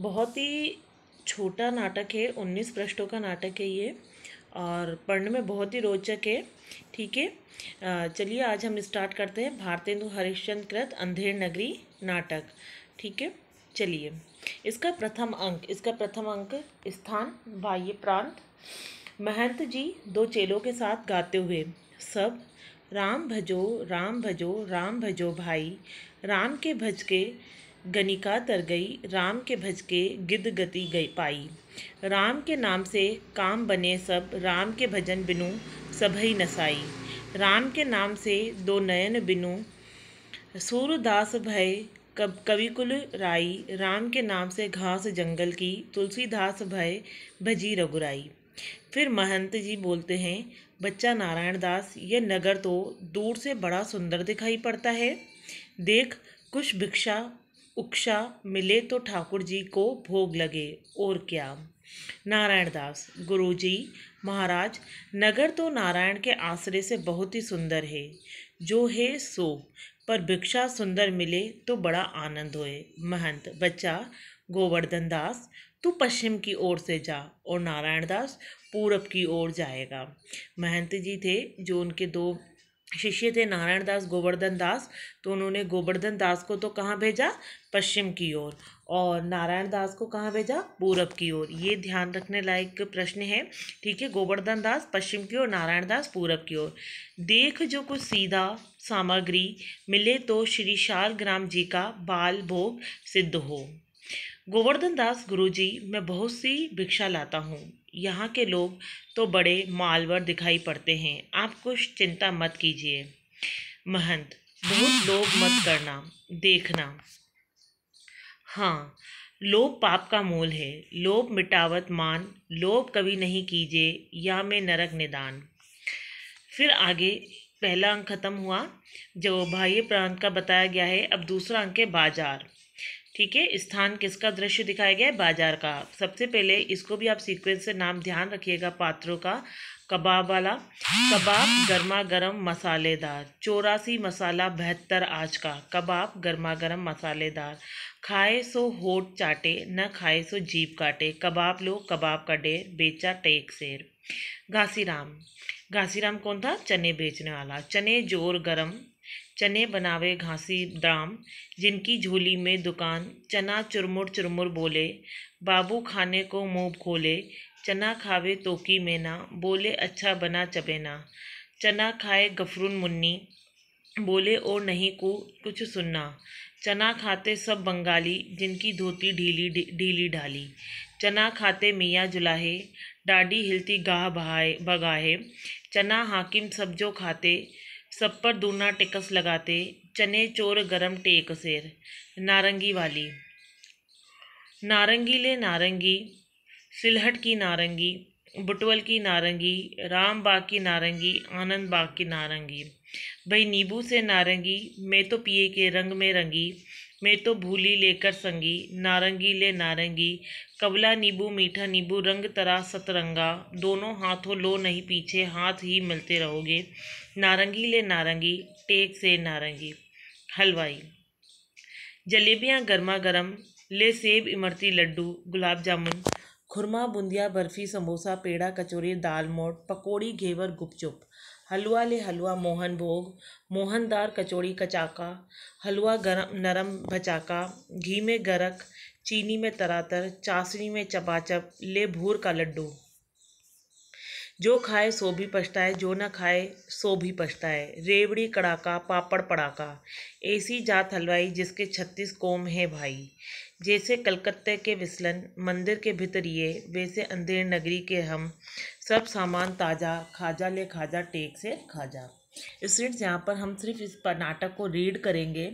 बहुत ही छोटा नाटक है उन्नीस पृष्ठों का नाटक है ये और पढ़ने में बहुत ही रोचक है ठीक है चलिए आज हम स्टार्ट करते हैं भारतेंदु हरिश्चंद्र कृत अंधेर नगरी नाटक ठीक है चलिए इसका प्रथम अंक इसका प्रथम अंक स्थान बाह्य प्रांत महंत जी दो चेलों के साथ गाते हुए सब राम भजो राम भजो राम भजो भाई राम के भज के गणिका तर गई राम के भजके गिद गति गई पाई राम के नाम से काम बने सब राम के भजन बिनु सभई नसाई राम के नाम से दो नयन बिनु सूरदास भय कब कविकुल राई राम के नाम से घास जंगल की तुलसीदास भय भजी रघुराई फिर महंत जी बोलते हैं बच्चा नारायण दास यह नगर तो दूर से बड़ा सुंदर दिखाई पड़ता है देख कुछ भिक्षा उक्षा मिले तो ठाकुर जी को भोग लगे और क्या नारायण दास गुरु जी महाराज नगर तो नारायण के आश्रय से बहुत ही सुंदर है जो है सो पर भिक्षा सुंदर मिले तो बड़ा आनंद होए महंत बच्चा गोवर्धन दास तू पश्चिम की ओर से जा और नारायण दास पूरब की ओर जाएगा महंत जी थे जो उनके दो शिष्य थे नारायण दास गोवर्धन दास तो उन्होंने गोवर्धन दास को तो कहाँ भेजा पश्चिम की ओर और नारायण दास को कहाँ भेजा पूरब की ओर ये ध्यान रखने लायक प्रश्न है ठीक है गोवर्धन दास पश्चिम की ओर नारायण दास पूरब की ओर देख जो कुछ सीधा सामग्री मिले तो श्री शाल ग्राम जी का बाल भोग सिद्ध हो गोवर्धन दास गुरु जी मैं बहुत सी भिक्षा लाता हूँ यहाँ के लोग तो बड़े मालवर दिखाई पड़ते हैं आप कुछ चिंता मत कीजिए महंत बहुत लोग मत करना देखना हाँ लोभ पाप का मूल है लोभ मिटावत मान लोभ कभी नहीं कीजिए या में नरक निदान फिर आगे पहला अंक ख़त्म हुआ जो बाह्य प्रांत का बताया गया है अब दूसरा अंक है बाजार ठीक है स्थान किसका दृश्य दिखाया गया है बाजार का सबसे पहले इसको भी आप सीक्वेंस से नाम ध्यान रखिएगा पात्रों का कबाब वाला कबाब गर्मा गर्म मसालेदार चौरासी मसाला बहत्तर आज का कबाब गर्मा गर्म मसालेदार खाए सो होठ चाटे न खाए सो जीप काटे कबाब लो कबाब का डे बेचा टेक शेर घासीराम घासीराम कौन था चने बेचने वाला चने जोर गरम चने बनावे घासी दाम जिनकी झोली में दुकान चना चुरमुर चुरमुर बोले बाबू खाने को मुंह खोले चना खावे तोकी में ना बोले अच्छा बना चबेना चना खाए गफरुन मुन्नी बोले और नहीं को कुछ सुनना चना खाते सब बंगाली जिनकी धोती ढीली ढीली ढाली चना खाते मियाँ जुलाहे डाडी हिलती गाह बहाए बगाहे चना हाकिम सब जो खाते सब पर दूना टिकस लगाते चने चोर गरम टेक सेर नारंगी वाली नारंगी ले नारंगी सिलहट की नारंगी बुटवल की नारंगी राम बाग की नारंगी आनंद बाग की नारंगी भई नींबू से नारंगी मैं तो पिए के रंग में रंगी मैं तो भूली लेकर संगी नारंगी ले नारंगी कबला नींबू मीठा नींबू रंग तरा सतरंगा दोनों हाथों लो नहीं पीछे हाथ ही मिलते रहोगे नारंगी ले नारंगी टेक से नारंगी हलवाई जलेबियाँ गर्मा गर्म ले सेब इमरती लड्डू गुलाब जामुन खुरमा बूंदिया बर्फ़ी समोसा पेड़ा कचौरी दाल मोट पकौड़ी घेवर गुपचुप हलवा ले हलवा मोहन भोग मोहनदार कचौड़ी कचाका हलवा गरम नरम भचाका घी में गरक चीनी में तरातर चाशनी में चपाचप ले भूर का लड्डू जो खाए सो भी पछताए जो ना खाए सो भी पछताए रेवड़ी कड़ाका पापड़ पड़ाका ऐसी जात हलवाई जिसके छत्तीस कोम हैं भाई जैसे कलकत्ते के विसलन मंदिर के भितरिए वैसे अंधेर नगरी के हम सब सामान ताज़ा खाजा ले खाजा टेक से खाजा स्टूडेंट्स यहाँ पर हम सिर्फ इस पर नाटक को रीड करेंगे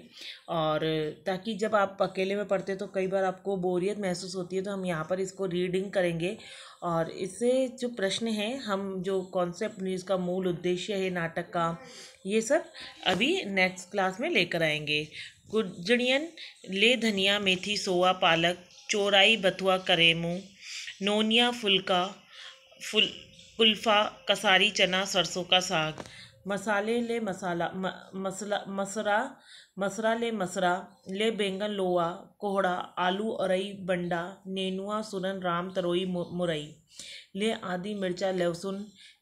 और ताकि जब आप अकेले में पढ़ते तो कई बार आपको बोरियत महसूस होती है तो हम यहाँ पर इसको रीडिंग करेंगे और इससे जो प्रश्न हैं हम जो कॉन्सेप्ट न्यूज़ का मूल उद्देश्य है नाटक का ये सब अभी नेक्स्ट क्लास में लेकर आएंगे गुजड़ियन ले धनिया मेथी सोआ पालक चोराई बथुआ करेमू नोनिया फुल्का फुल पुल्फा कसारी चना सरसों का साग मसाले ले मसाला म, मसला मसरा मसरा ले मसरा ले बैंगन लोआ कोहड़ा आलू अरई बंडा नेनुआ सुरन राम तरोई मुरई ले आदि मिर्चा लहसुन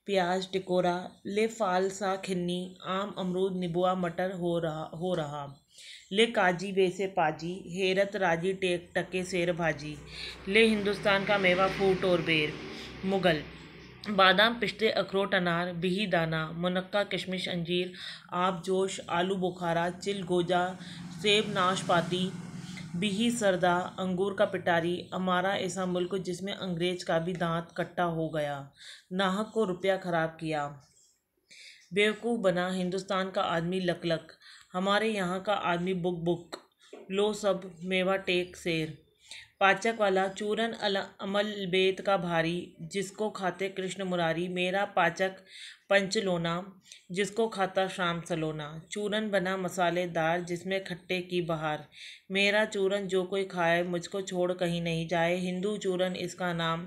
प्याज टिकोरा ले फालसा खिन्नी आम अमरूद निबुआ मटर हो रहा हो रहा ले काजी वैसे पाजी हेरत राजी टेक टके सेर भाजी ले हिंदुस्तान का मेवा फूट और बेर मुग़ल बादाम पिस्ते अखरोट अनार बिही दाना मुनक्का किशमिश अंजीर आप जोश आलू बुखारा चिल गोजा सेब नाशपाती बिही सरदा अंगूर का पिटारी हमारा ऐसा मुल्क जिसमें अंग्रेज का भी दांत कट्टा हो गया नाहक को रुपया ख़राब किया बेवकूफ़ बना हिंदुस्तान का आदमी लकलक हमारे यहाँ का आदमी बुक बुक लो सब मेवा टेक शेर पाचक वाला चूरन अल अमल बेत का भारी जिसको खाते कृष्ण मुरारी मेरा पाचक पंचलोना जिसको खाता शाम सलोना चूरन बना मसालेदार जिसमें खट्टे की बहार मेरा चूरन जो कोई खाए मुझको छोड़ कहीं नहीं जाए हिंदू चूरन इसका नाम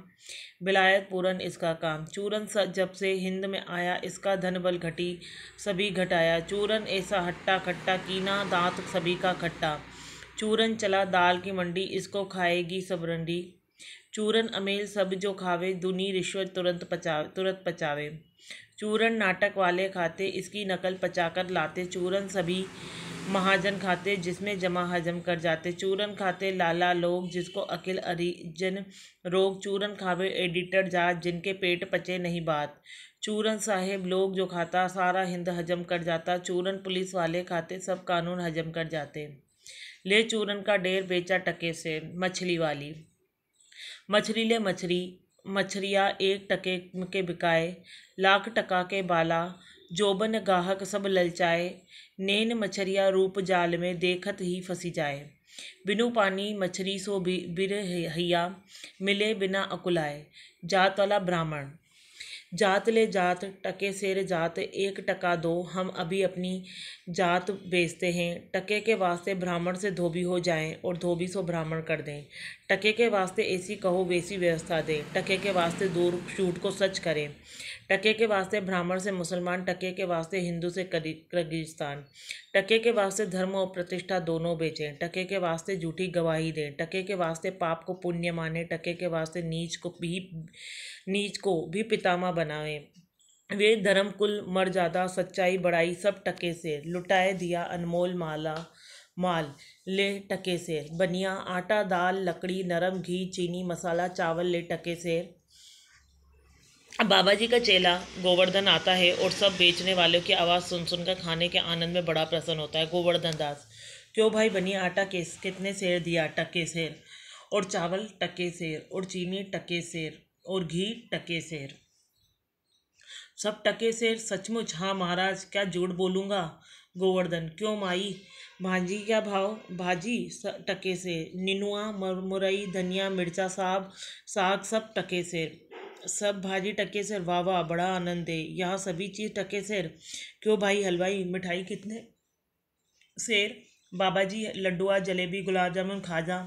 बिलायत पूरन इसका काम चूरन जब से हिंद में आया इसका धन बल घटी सभी घटाया चूरन ऐसा हट्टा खट्टा कीना दांत सभी का खट्टा चूरन चला दाल की मंडी इसको खाएगी सबरंडी चूरन अमेल सब जो खावे दुनी रिश्वत तुरंत पचा तुरंत पचावे चूरन नाटक वाले खाते इसकी नकल पचाकर लाते चूरन सभी महाजन खाते जिसमें जमा हजम कर जाते चूरन खाते लाला लोग जिसको अकेल अरिजन रोग चूरन खावे एडिटर जात जिनके पेट पचे नहीं बात चूरन साहेब लोग जो खाता सारा हिंद हजम कर जाता चूरन पुलिस वाले खाते सब कानून हजम कर जाते ले चूरन का ढेर बेचा टके से मछली वाली मछली ले मछली मछरिया एक टके के बिकाए लाख टका के बाला जोबन गाहक सब ललचाए नैन मछरिया रूप जाल में देखत ही फंसी जाए बिनु पानी मछरी सो बिर हैया मिले बिना अकुलाए जात वाला ब्राह्मण जात ले जात टके सिर जात एक टका दो हम अभी अपनी जात बेचते हैं टके के वास्ते ब्राह्मण से धोबी हो जाएं और धोबी सो ब्राह्मण कर दें टके के वास्ते ऐसी कहो वैसी व्यवस्था दें टके के वास्ते दूर शूट को सच करें टके के वास्ते ब्राह्मण से मुसलमान टके के वास्ते हिंदू से कगिस्तान टके के वास्ते धर्म और प्रतिष्ठा दोनों बेचें टके के वास्ते झूठी गवाही दें टके के वास्ते पाप को पुण्य माने टके के वास्ते नीच को भी नीच को भी पितामा बनाए वे धर्म कुल मर जादा सच्चाई बड़ाई सब टके से लुटाए दिया अनमोल माला माल ले टके से बनिया आटा दाल लकड़ी नरम घी चीनी मसाला चावल ले टके से बाबा जी का चेला गोवर्धन आता है और सब बेचने वालों की आवाज़ सुन सुनकर खाने के आनंद में बड़ा प्रसन्न होता है गोवर्धन दास क्यों भाई बनी आटा केस कितने शेर दिया टके शेर और चावल टके शेर और चीनी टके शेर और घी टके शेर सब टके शेर सचमुच हाँ महाराज क्या झूठ बोलूँगा गोवर्धन क्यों माई भाजी क्या भाव भाजी टके से निनुआ मुरई धनिया मिर्चा साहब साग सब टके शेर सब भाजी टके सिर वाह वाह बड़ा आनंद है यहाँ सभी चीज़ टके सिर क्यों भाई हलवाई मिठाई कितने शेर बाबा जी लड्डुआ जलेबी गुलाब जामुन खाजा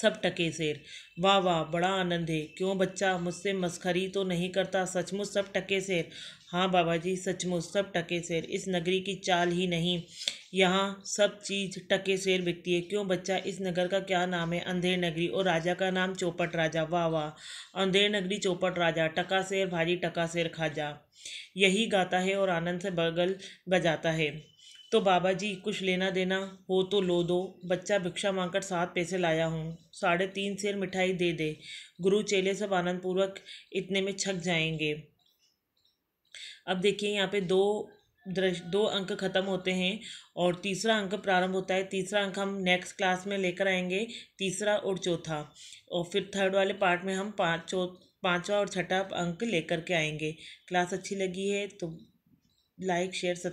सब टके शेर वाह वाह बड़ा आनंद है क्यों बच्चा मुझसे मस्खरी तो नहीं करता सचमुच सब टके शेर हाँ बाबा जी सचमुच सब टके शेर इस नगरी की चाल ही नहीं यहाँ सब चीज़ टके शेर बिकती है क्यों बच्चा इस नगर का क्या नाम है अंधेर नगरी और राजा का नाम चौपट राजा वाह वाह अंधेर नगरी चौपट राजा टका शेर भाजी टका शेर खाजा यही गाता है और आनंद से बगल बजाता है तो बाबा जी कुछ लेना देना हो तो लो दो बच्चा भिक्षा मांगकर सात पैसे लाया हूँ साढ़े तीन सेर मिठाई दे दे गुरु चेले सब आनंदपूर्वक इतने में छक जाएंगे अब देखिए यहाँ पे दो दृश्य दो अंक ख़त्म होते हैं और तीसरा अंक प्रारंभ होता है तीसरा अंक हम नेक्स्ट क्लास में लेकर आएंगे तीसरा और चौथा और फिर थर्ड वाले पार्ट में हम पाँच पाँचवा और छठा अंक लेकर के आएंगे क्लास अच्छी लगी है तो लाइक शेयर सब